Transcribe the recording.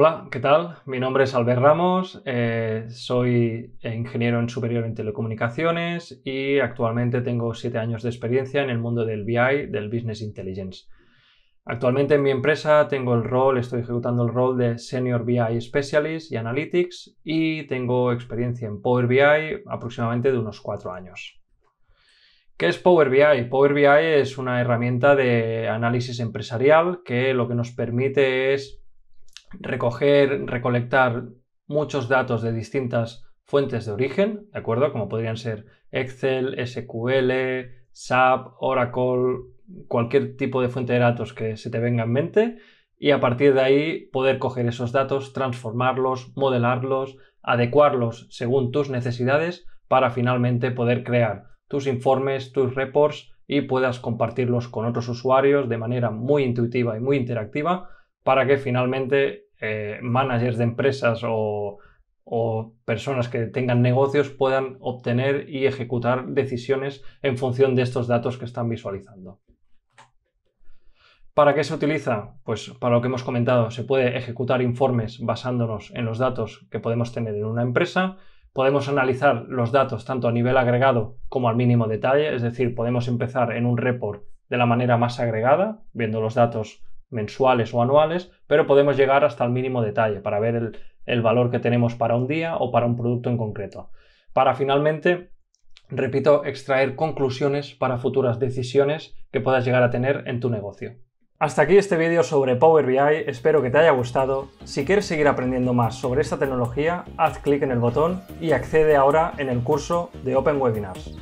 Hola, ¿qué tal? Mi nombre es Albert Ramos, eh, soy ingeniero en superior en telecomunicaciones y actualmente tengo siete años de experiencia en el mundo del BI, del Business Intelligence. Actualmente en mi empresa tengo el rol, estoy ejecutando el rol de Senior BI Specialist y Analytics y tengo experiencia en Power BI aproximadamente de unos cuatro años. ¿Qué es Power BI? Power BI es una herramienta de análisis empresarial que lo que nos permite es recoger, recolectar muchos datos de distintas fuentes de origen, ¿de acuerdo? Como podrían ser Excel, SQL, SAP, Oracle, cualquier tipo de fuente de datos que se te venga en mente y a partir de ahí poder coger esos datos, transformarlos, modelarlos, adecuarlos según tus necesidades para finalmente poder crear tus informes, tus reports y puedas compartirlos con otros usuarios de manera muy intuitiva y muy interactiva para que finalmente eh, managers de empresas o, o personas que tengan negocios puedan obtener y ejecutar decisiones en función de estos datos que están visualizando. ¿Para qué se utiliza? Pues para lo que hemos comentado, se puede ejecutar informes basándonos en los datos que podemos tener en una empresa, podemos analizar los datos tanto a nivel agregado como al mínimo detalle, es decir, podemos empezar en un report de la manera más agregada, viendo los datos mensuales o anuales, pero podemos llegar hasta el mínimo detalle para ver el, valor que tenemos para un día o para un producto en concreto. Para finalmente repito, extraer conclusiones para futuras decisiones que puedas llegar a tener en tu negocio. Hasta aquí este vídeo sobre Power BI, espero que te haya gustado. Si quieres seguir aprendiendo más sobre esta tecnología, haz clic en el botón y accede ahora en el curso de Open Webinars.